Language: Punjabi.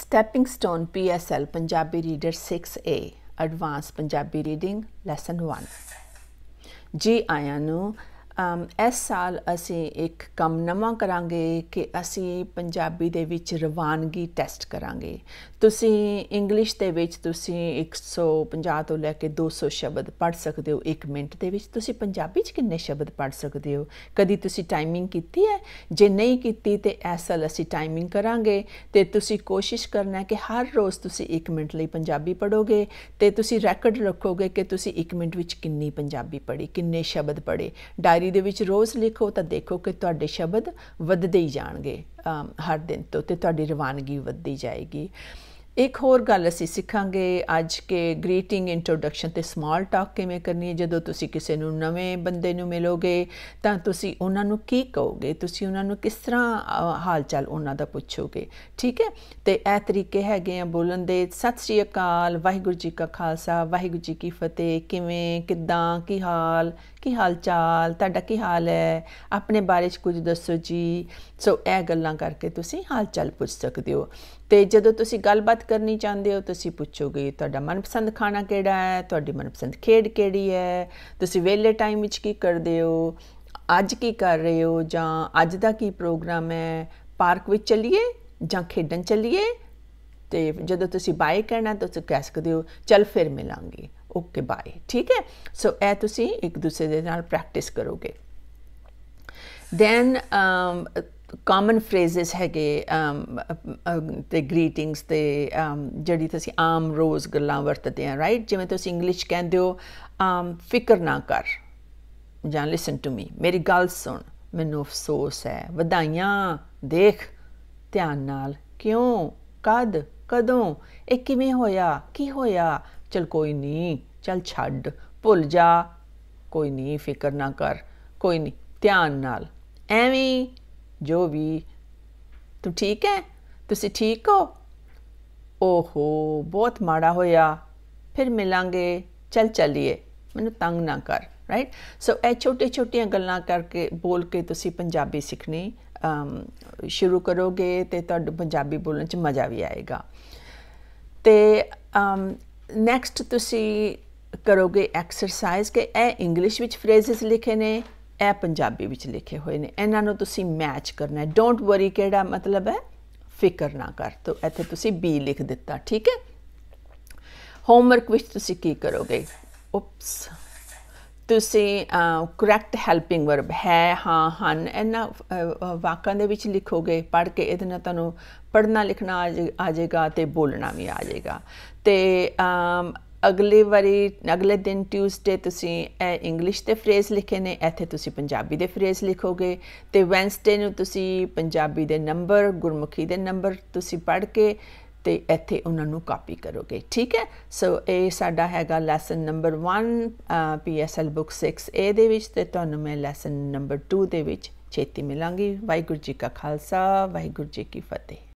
stepping stone PSL Punjabi reader 6A advance Punjabi reading lesson 1 ਜੀ ਆਇਆਂ ਨੂੰ ਇਸ ਸਾਲ ਅਸੀਂ ਇੱਕ ਕੰਮ ਨਵਾਂ ਕਰਾਂਗੇ ਕਿ ਅਸੀਂ ਪੰਜਾਬੀ ਦੇ ਵਿੱਚ ਰਵਾਨਗੀ ਟੈਸਟ ਕਰਾਂਗੇ ਤੁਸੀਂ ਇੰਗਲਿਸ਼ ਦੇ ਵਿੱਚ ਤੁਸੀਂ 150 ਤੋਂ ਲੈ ਕੇ 200 ਸ਼ਬਦ ਪੜ੍ਹ ਸਕਦੇ ਹੋ 1 ਮਿੰਟ ਦੇ ਵਿੱਚ ਤੁਸੀਂ ਪੰਜਾਬੀ 'ਚ ਕਿੰਨੇ ਸ਼ਬਦ ਪੜ੍ਹ ਸਕਦੇ ਹੋ ਕਦੀ ਤੁਸੀਂ ਟਾਈਮਿੰਗ ਕੀਤੀ ਹੈ ਜੇ ਨਹੀਂ ਕੀਤੀ ਤੇ ਇਸ ਸਾਲ ਅਸੀਂ ਟਾਈਮਿੰਗ ਕਰਾਂਗੇ ਤੇ ਤੁਸੀਂ ਕੋਸ਼ਿਸ਼ ਕਰਨਾ ਹੈ ਕਿ ਹਰ ਰੋਜ਼ ਤੁਸੀਂ 1 ਮਿੰਟ ਲਈ ਪੰਜਾਬੀ ਪੜੋਗੇ ਤੇ ਤੁਸੀਂ ਰੈਕੋਰਡ ਰੱਖੋਗੇ ਕਿ ਤੁਸੀਂ 1 ਮਿੰਟ ਵਿੱਚ ਕਿੰਨੀ ਪੰਜਾਬੀ ਪੜ੍ਹੀ ਕਿੰਨੇ ਸ਼ਬਦ ਪੜ੍ਹੇ ਡਾਇਰੀ ਡਾਇਰੀ ਦੇ ਵਿੱਚ ਰੋਜ਼ ਲਿਖੋ ਤਾਂ ਦੇਖੋ ਕਿ ਤੁਹਾਡੇ ਸ਼ਬਦ ਵੱਧਦੇ ਹੀ ਜਾਣਗੇ ਹਰ ਦਿਨ ਤੋਂ ਤੇ ਤੁਹਾਡੀ ਰਵਾਨਗੀ ਵੱਧਦੀ ਜਾਏਗੀ ਇੱਕ ਹੋਰ ਗੱਲ ਅਸੀਂ ਸਿੱਖਾਂਗੇ ਅੱਜ ਕੇ ਗ੍ਰੀਟਿੰਗ ਇੰਟਰੋਡਕਸ਼ਨ ਤੇ ਸਮਾਲ ਟਾਕ ਕਿਵੇਂ ਕਰਨੀ ਹੈ ਜਦੋਂ ਤੁਸੀਂ ਕਿਸੇ ਨੂੰ ਨਵੇਂ ਬੰਦੇ ਨੂੰ ਮਿਲੋਗੇ ਤਾਂ ਤੁਸੀਂ ਉਹਨਾਂ ਨੂੰ ਕੀ ਕਹੋਗੇ ਤੁਸੀਂ ਉਹਨਾਂ ਨੂੰ ਕਿਸ ਤਰ੍ਹਾਂ ਚਾਲ ਉਹਨਾਂ ਦਾ ਪੁੱਛੋਗੇ ਠੀਕ ਹੈ ਤੇ ਇਹ ਤਰੀਕੇ ਹੈਗੇ ਆ ਬੋਲਣ ਦੇ ਸਤਿ ਸ੍ਰੀ ਅਕਾਲ ਵਾਹਿਗੁਰੂ ਜੀ ਕਾ ਖਾਲਸਾ ਵਾਹਿਗੁਰੂ ਜੀ ਕੀ ਫਤਿਹ ਕਿਵੇਂ ਕਿਦਾਂ ਕੀ ਹਾਲ ਕੀ ਹਾਲਚਾਲ ਤੁਹਾਡਾ ਕੀ ਹਾਲ ਹੈ ਆਪਣੇ ਬਾਰੇ ਕੁਝ ਦੱਸੋ ਜੀ ਸੋ ਇਹ ਗੱਲਾਂ ਕਰਕੇ ਤੁਸੀਂ ਚਾਲ ਪੁੱਛ ਸਕਦੇ ਹੋ ਤੇ ਜਦੋਂ ਤੁਸੀਂ ਗੱਲਬਾਤ ਕਰਨੀ ਚਾਹੁੰਦੇ ਹੋ ਤੁਸੀਂ ਪੁੱਛੋਗੇ ਤੁਹਾਡਾ ਮਨਪਸੰਦ ਖਾਣਾ ਕਿਹੜਾ ਹੈ ਤੁਹਾਡੀ ਮਨਪਸੰਦ ਖੇਡ ਕਿਹੜੀ ਹੈ ਤੁਸੀਂ ਵੇਲੇ ਟਾਈਮ ਵਿੱਚ ਕੀ ਕਰਦੇ ਹੋ ਅੱਜ ਕੀ ਕਰ ਰਹੇ ਹੋ ਜਾਂ ਅੱਜ ਦਾ ਕੀ ਪ੍ਰੋਗਰਾਮ ਹੈ ਪਾਰਕ ਵਿੱਚ ਚੱਲੀਏ ਜਾਂ ਖੇਡਣ ਚੱਲੀਏ ਤੇ ਜਦੋਂ ਤੁਸੀਂ ਬਾਏ ਕਰਨਾ ਤਾਂ ਤੁਸੀਂ ਕਹਿ ਸਕਦੇ ਹੋ ਚੱਲ ਫਿਰ ਮਿਲਾਂਗੇ ਓਕੇ ਬਾਏ ਠੀਕ ਹੈ ਸੋ ਇਹ ਤੁਸੀਂ ਇੱਕ ਦੂਸਰੇ ਦੇ ਨਾਲ ਪ੍ਰੈਕਟਿਸ ਕਰੋਗੇ ਦੈਨ ਕਾਮਨ ਫਰੇਜ਼ਸ ਹੈਗੇ um, ਤੇ ਗ੍ਰੀਟਿੰਗਸ ਤੇ um, ਜਿਹੜੀ ਤੁਸੀਂ ਆਮ ਰੋਜ਼ ਗੱਲਾਂ ਵਰਤਦੇ ਆ ਰਾਈਟ ਜਿਵੇਂ ਤੁਸੀਂ ਇੰਗਲਿਸ਼ ਕਹਿੰਦੇ ਹੋ um, ਫਿਕਰ ਨਾ ਕਰ ਜਾਂ ਲਿਸਨ ਟੂ ਮੀ ਮੇਰੀ ਗੱਲ ਸੁਣ ਮੈਨੂੰ ਅਫਸੋਸ ਹੈ ਵਧਾਈਆਂ ਦੇਖ ਧਿਆਨ ਨਾਲ ਕਿਉਂ ਕਦ ਕਦੋਂ ਇਹ ਕਿਵੇਂ ਹੋਇਆ ਕੀ ਹੋਇਆ ਚਲ ਕੋਈ ਨਹੀਂ ਚਲ ਛੱਡ ਭੁੱਲ ਜਾ ਕੋਈ ਨਹੀਂ ਫਿਕਰ ਨਾ ਕਰ ਕੋਈ ਨਹੀਂ ਧਿਆਨ ਨਾਲ ਐਵੇਂ ਜੋ ਵੀ ਤੂੰ ਠੀਕ ਹੈ ਤੁਸੀਂ ਠੀਕ ਹੋ ਓਹੋ ਬਹੁਤ ਮਾੜਾ ਹੋਇਆ ਫਿਰ ਮਿਲਾਂਗੇ ਚਲ ਚਲੀਏ ਮੈਨੂੰ ਤੰਗ ਨਾ ਕਰ ਰਾਈਟ ਸੋ ਇਹ ਛੋਟੇ ਛੋਟੀਆਂ ਗੱਲਾਂ ਕਰਕੇ ਬੋਲ ਕੇ ਤੁਸੀਂ ਪੰਜਾਬੀ ਸਿੱਖਣੀ ਸ਼ੁਰੂ ਕਰੋਗੇ ਤੇ ਤੁਹਾਨੂੰ ਪੰਜਾਬੀ ਬੋਲਣ 'ਚ ਮਜ਼ਾ ਵੀ ਆਏਗਾ ਤੇ ਨੈਕਸਟ ਤੁਸੀਂ ਕਰੋਗੇ ਐਕਸਰਸਾਈਜ਼ ਕਿ ਇਹ ਇੰਗਲਿਸ਼ ਵਿੱਚ ਫਰੇਜ਼ਸ ਲਿਖੇ ਨੇ ਇਹ ਪੰਜਾਬੀ ਵਿੱਚ ਲਿਖੇ ਹੋਏ ਨੇ ਇਹਨਾਂ ਨੂੰ ਤੁਸੀਂ ਮੈਚ ਕਰਨਾ ਹੈ ਡੋਨਟ ਵਰੀ ਕਿਹੜਾ ਮਤਲਬ ਹੈ ਫਿਕਰ ਨਾ ਕਰ ਤੋ ਇੱਥੇ ਤੁਸੀਂ ਬੀ ਲਿਖ ਦਿੱਤਾ ਠੀਕ ਹੈ ਹੋਮਵਰਕ ਵਿੱਚ ਤੁਸੀਂ ਕੀ ਕਰੋਗੇ ਉਪਸ ਤੁਸੀਂ ਕਰੈਕਟ ਹੈਲਪਿੰਗ ਵਰਬ ਹੈ ਹਾਂ ਹਨ ਇਹਨਾਂ ਵਾਕਾਂ ਦੇ ਵਿੱਚ ਲਿਖੋਗੇ ਪੜ੍ਹ ਕੇ ਇਹਦੇ ਨਾਲ ਤੁਹਾਨੂੰ ਪੜਨਾ ਲਿਖਣਾ ਆ ਜਾਏਗਾ ਤੇ ਬੋਲਣਾ ਵੀ ਆ ਜਾਏਗਾ ਤੇ ਅਗਲੇ ਵਾਰੀ ਅਗਲੇ ਦਿਨ ਟਿਊਸਡੇ ਤੁਸੀਂ ਇਹ ਇੰਗਲਿਸ਼ ਦੇ ਫਰੇਜ਼ ਲਿਖੇ ਨੇ ਇੱਥੇ ਤੁਸੀਂ ਪੰਜਾਬੀ ਦੇ ਫਰੇਜ਼ ਲਿਖੋਗੇ ਤੇ ਵੈਂਸਡੇ ਨੂੰ ਤੁਸੀਂ ਪੰਜਾਬੀ ਦੇ ਨੰਬਰ ਗੁਰਮੁਖੀ ਦੇ ਨੰਬਰ ਤੁਸੀਂ ਪੜ੍ਹ ਕੇ ਤੇ ਇੱਥੇ ਉਹਨਾਂ ਨੂੰ ਕਾਪੀ ਕਰੋਗੇ ਠੀਕ ਹੈ ਸੋ ਇਹ ਸਾਡਾ ਹੈਗਾ ਲੈਸਨ ਨੰਬਰ 1 ਪੀਐਸਐਲ ਬੁੱਕ 6 ਇਹ ਦੇ ਵਿੱਚ ਤੇ ਤੁਹਾਨੂੰ ਮੈਂ ਲੈਸਨ ਨੰਬਰ 2 ਦੇ ਵਿੱਚ ਛੇਤੀ ਮਿਲਾਂਗੀ ਵਾਹਿਗੁਰੂ ਜੀ ਕਾ ਖਾਲਸਾ ਵਾਹਿਗੁਰੂ ਜੀ ਕੀ ਫਤਿਹ